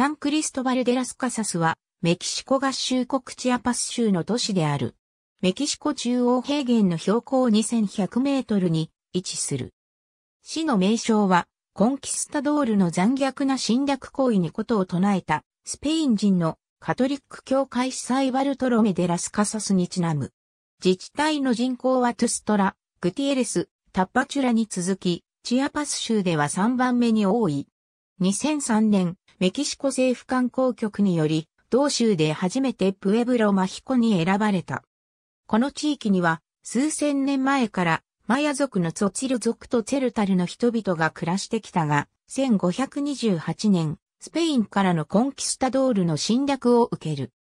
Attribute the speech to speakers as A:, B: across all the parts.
A: サンクリストバルデラスカサスは、メキシコ合衆国チアパス州の都市である。メキシコ中央平原の標高2100メートルに位置する。市の名称は、コンキスタドールの残虐な侵略行為にことを唱えた、スペイン人のカトリック教会司祭バルトロメデラスカサスにちなむ。自治体の人口はトゥストラ、グティエレス、タッパチュラに続き、チアパス州では3番目に多い。2003年、メキシコ政府観光局により、同州で初めてプエブロマヒコに選ばれた。この地域には、数千年前からマヤ族のツォチル族とツェルタルの人々が暮らしてきたが、1528年、スペインからのコンキスタドールの侵略を受ける。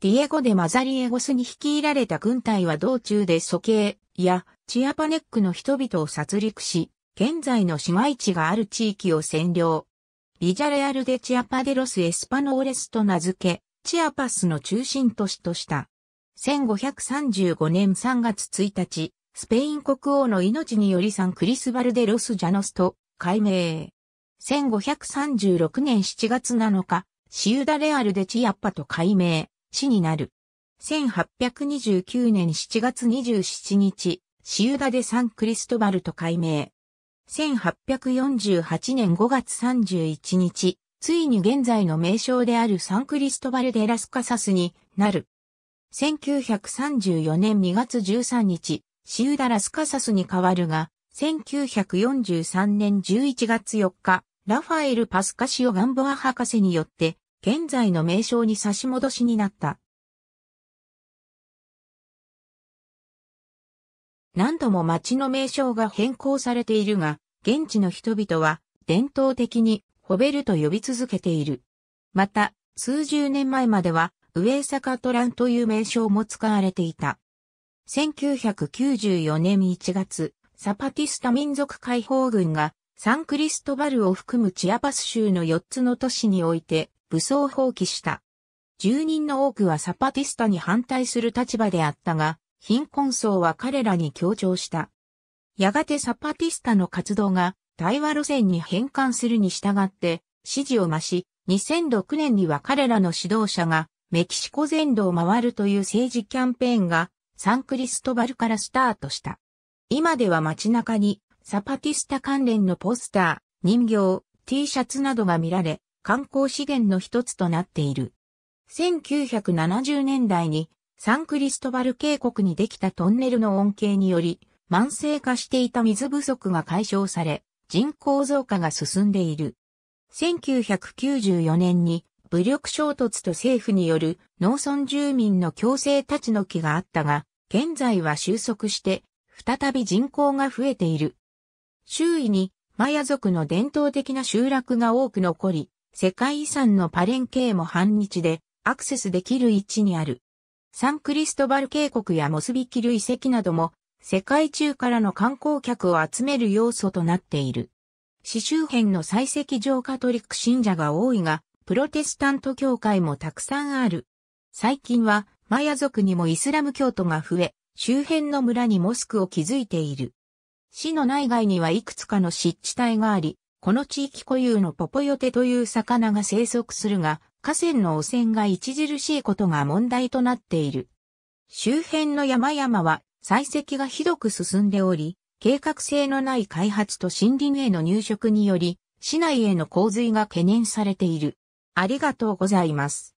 A: ディエゴ・でマザリエゴスに率いられた軍隊は道中で処刑やチアパネックの人々を殺戮し、現在の市街地がある地域を占領。ビジャレアル・デ・チアパデロス・エスパノーレスと名付け、チアパスの中心都市とした。1535年3月1日、スペイン国王の命によりサン・クリスバル・デ・ロス・ジャノスと改名。1536年7月7日、シウダレアル・デ・チアパと改名、市になる。1829年7月27日、シウダ・デ・サン・クリストバルと改名。1848年5月31日、ついに現在の名称であるサンクリストバルデラスカサスになる。1934年2月13日、シウダラスカサスに変わるが、1943年11月4日、ラファエル・パスカシオ・ガンボア博士によって、現在の名称に差し戻しになった。何度も町の名称が変更されているが、現地の人々は伝統的にホベルと呼び続けている。また、数十年前までは、上坂トランという名称も使われていた。1994年1月、サパティスタ民族解放軍がサンクリストバルを含むチアパス州の4つの都市において武装放棄した。住人の多くはサパティスタに反対する立場であったが、貧困層は彼らに強調した。やがてサパティスタの活動が対話路線に変換するに従って支持を増し、2006年には彼らの指導者がメキシコ全土を回るという政治キャンペーンがサンクリストバルからスタートした。今では街中にサパティスタ関連のポスター、人形、T シャツなどが見られ、観光資源の一つとなっている。1970年代にサンクリストバル渓谷にできたトンネルの恩恵により、慢性化していた水不足が解消され、人口増加が進んでいる。1994年に武力衝突と政府による農村住民の強制立ち退きがあったが、現在は収束して、再び人口が増えている。周囲にマヤ族の伝統的な集落が多く残り、世界遺産のパレンケーも反日でアクセスできる位置にある。サンクリストバル渓谷やモスビキル遺跡なども世界中からの観光客を集める要素となっている。市周辺の採石場カトリック信者が多いが、プロテスタント教会もたくさんある。最近はマヤ族にもイスラム教徒が増え、周辺の村にモスクを築いている。市の内外にはいくつかの湿地帯があり、この地域固有のポポヨテという魚が生息するが、河川の汚染が著しいことが問題となっている。周辺の山々は採石がひどく進んでおり、計画性のない開発と森林への入植により、市内への洪水が懸念されている。ありがとうございます。